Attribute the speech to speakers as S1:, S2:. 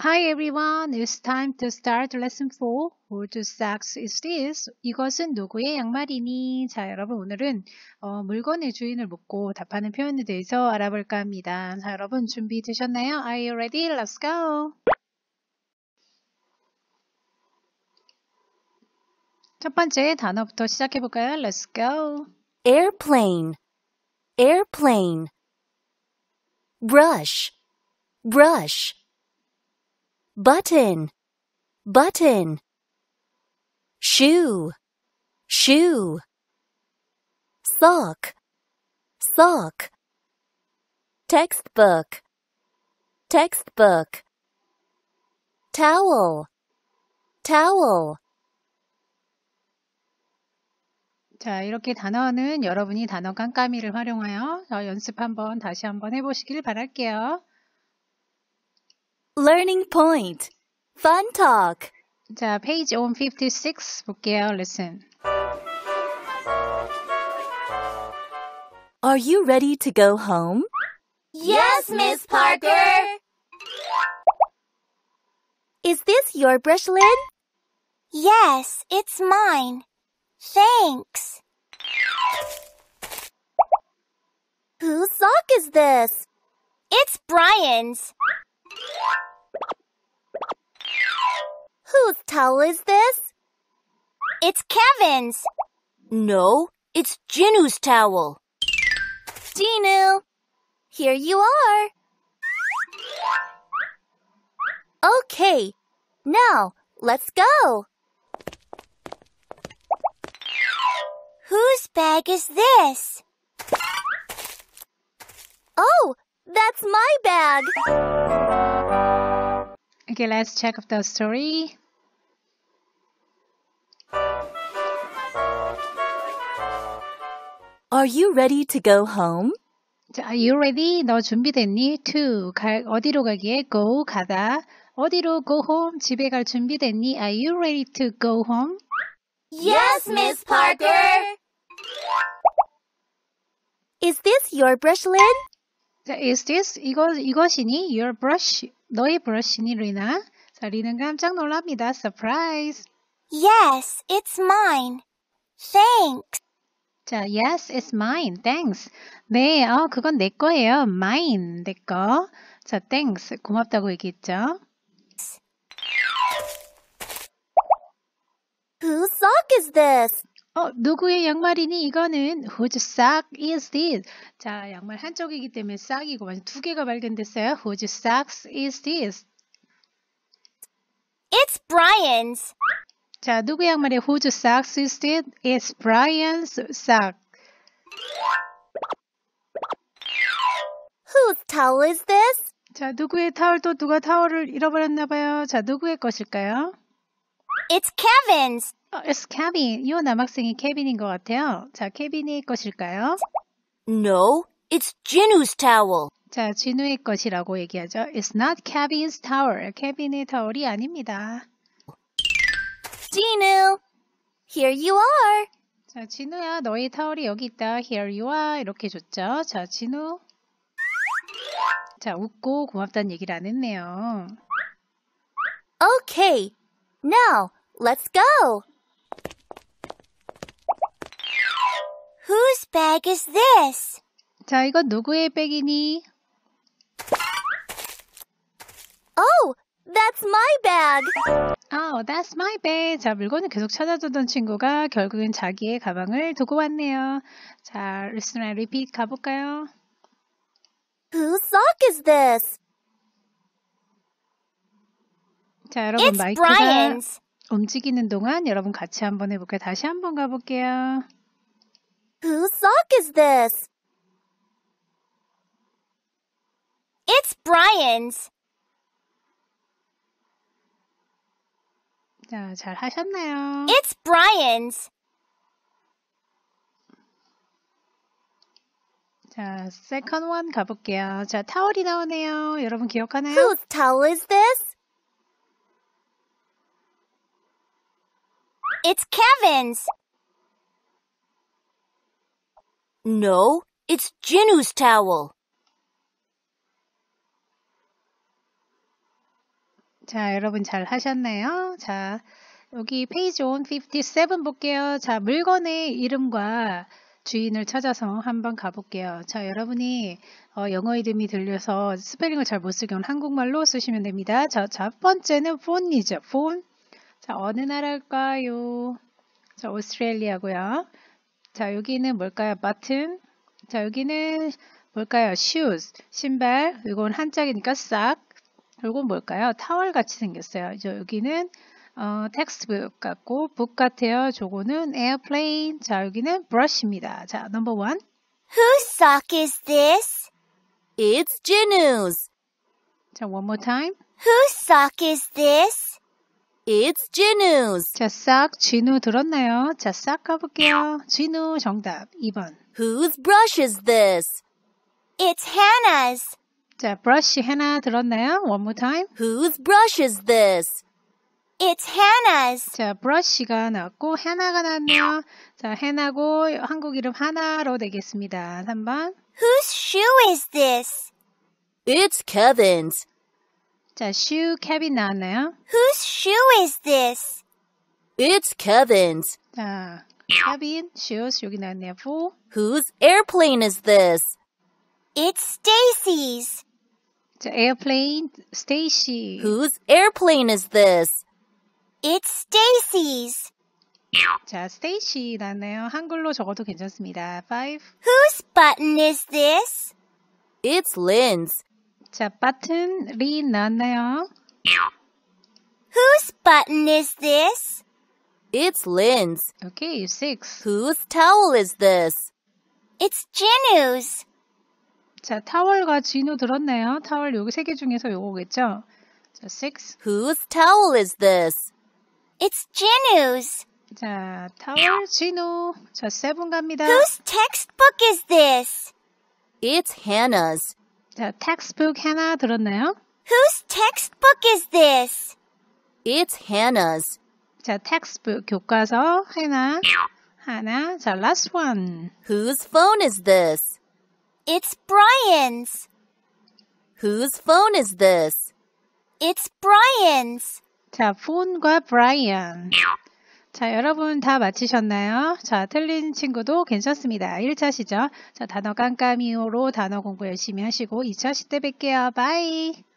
S1: Hi everyone, it's time to start lesson 4. Whose socks is this? 이것은 누구의 양말이니? 자, 여러분 오늘은 어, 물건의 주인을 묻고 답하는 표현에 대해서 알아볼까 합니다. 자, 여러분 준비되셨나요? Are you ready? Let's go! 첫 번째 단어부터 시작해볼까요? Let's go! Airplane, airplane Brush, brush button, button. shoe, shoe. sock, sock. textbook, textbook. towel, towel. 자, 이렇게 단어는 여러분이 단어 깜깜이를 활용하여 연습 한번 다시 한번 해보시길 바랄게요. Learning Point Fun Talk 자, page 156 볼게요. Listen. Are you ready to go home? Yes, Miss Parker. Is this your brush lid? Yes, it's mine. Thanks. Whose sock is this? It's Brian's. Whose towel is this? It's Kevin's. No, it's Jinu's towel. Jinu, here you are. Okay, now let's go. Whose bag is this? Oh, that's my bag. Okay, let's check the story. Are you ready to go home? 자, are you ready? 너 준비됐니? To 갈 어디로 가기에 go 가다 어디로 go home 집에 갈 준비됐니? Are you ready to go home? Yes, Miss Parker. Is this your brush, Lynn? 자, is this 이거 이것이니 your brush 너의 브러쉬니 리나? 자, 리는 깜짝 놀랍니다. Surprise. Yes, it's mine. Thanks. 자, yes, it's mine. Thanks. 네, 어, 그건 내 거예요. Mine, 내 거. 자, thanks. 고맙다고 얘기했죠. Whose sock is this? 어, 누구의 양말이니? 이거는 whose sock is this? 자, 양말 한쪽이기 때문에 싹이고 완전 두 개가 발견됐어요. Whose socks is this? It's Brian's. 자, 누구 양말에 whose socks is it? It's Brian's sock. Whose towel is this? 자, 누구의 타월 또 누가 타월을 잃어버렸나 봐요. 자, 누구의 것일까요? It's Kevin's. 어, it's Kevin. 이 남학생이 케빈인 것 같아요. 자, 케빈의 것일까요? No, it's Jinu's towel. 자, 진우의 것이라고 얘기하죠. It's not Kevin's towel. 케빈의 타월이 아닙니다. 진우, here you are. 자, 진우야, 너의 타월이 여기 있다. Here you are. 이렇게 줬죠. 자, 진우. 자, 웃고 고맙다는 얘기를 안 했네요. Okay. Now, let's go. Whose bag is this? 자, 이건 누구의 백이니? that's my bag. Oh, that's my bag. 자, 물건을 계속 찾아두던 친구가 결국엔 자기의 가방을 두고 왔네요. 자, listen and repeat 가볼까요? Whose sock is this? 자, 여러분 It's 마이크가 Brian's. 움직이는 동안 여러분 같이 한번 해볼게요. 다시 한번 가볼게요. Whose sock is this? It's Brian's. 자, It's Brian's. 자, 세컨 원 가볼게요. 자, 타월이 나오네요. 여러분 기억하나요? Whose towel is this? It's Kevin's. No, it's Jinu's towel. 자, 여러분 잘 하셨나요? 자, 여기 페이지 157 볼게요. 자, 물건의 이름과 주인을 찾아서 한번 가볼게요. 자, 여러분이 어, 영어 이름이 들려서 스펠링을 잘 못 쓰기는 한국말로 쓰시면 됩니다. 자, 첫 번째는 폰이죠. 폰. 자, 어느 나라일까요? 자, 오스트레일리아고요. 자, 여기는 뭘까요? 버튼. 자, 여기는 뭘까요? 슈즈. 신발. 이건 한자이니까 싹. 이건 뭘까요? 타월같이 생겼어요. 이제 여기는 어, 텍스트북 같고 북 같아요. 저거는 에어플레인. 자, 여기는 브러쉬입니다. 자, 넘버 원. Whose sock is this? It's Jinu's. 자, one more time. Whose sock is this? It's Jinu's. 자, 싹 진우 들었나요? 자, 싹 가볼게요. 진우 정답 2번. Whose brush is this? It's Hannah's. 자, brush 하나 들었나요? One more time. Whose brush is this? It's Hannah's. 자, brush가 나왔고 하나가 나왔네요. 자, 하나고 한국 이름 하나로 되겠습니다. 3번. Whose shoe is this? It's Kevin's. 자, shoe Kevin 나왔나요? Whose shoe is this? It's Kevin's. 자, Kevin, shoes 여기 나왔네요. 4. Whose airplane is this? It's Stacy's. The airplane, Stacy. Whose airplane is this? It's Stacy's. 자, Stacy 나네요. 한글로 적어도 괜찮습니다. 5. Whose button is this? It's Lynn's. 자, button 린 나왔나요? Whose button is this? It's Lynn's. Okay, 6. Whose towel is this? It's Jinu's. 자, 타월과 진우 들었네요. 타월 여기 세 개 중에서 요거겠죠? 자, 6. Whose towel is this? It's Jinu's. 자, 타월 진우. 자, 세븐 갑니다. Whose textbook is this? It's Hannah's. 자, textbook 하나 들었나요? Whose textbook is this? It's Hannah's. 자, textbook 교과서 하나. 하나. 자, last one. Whose phone is this? It's Brian's. Whose phone is this? It's Brian's. 자, 폰과 Brian. 자, 여러분 다 맞히셨나요? 자, 틀린 친구도 괜찮습니다. 1차 시죠. 자, 단어 깜깜이로 단어 공부 열심히 하시고 2차 시때 뵐게요. 바이.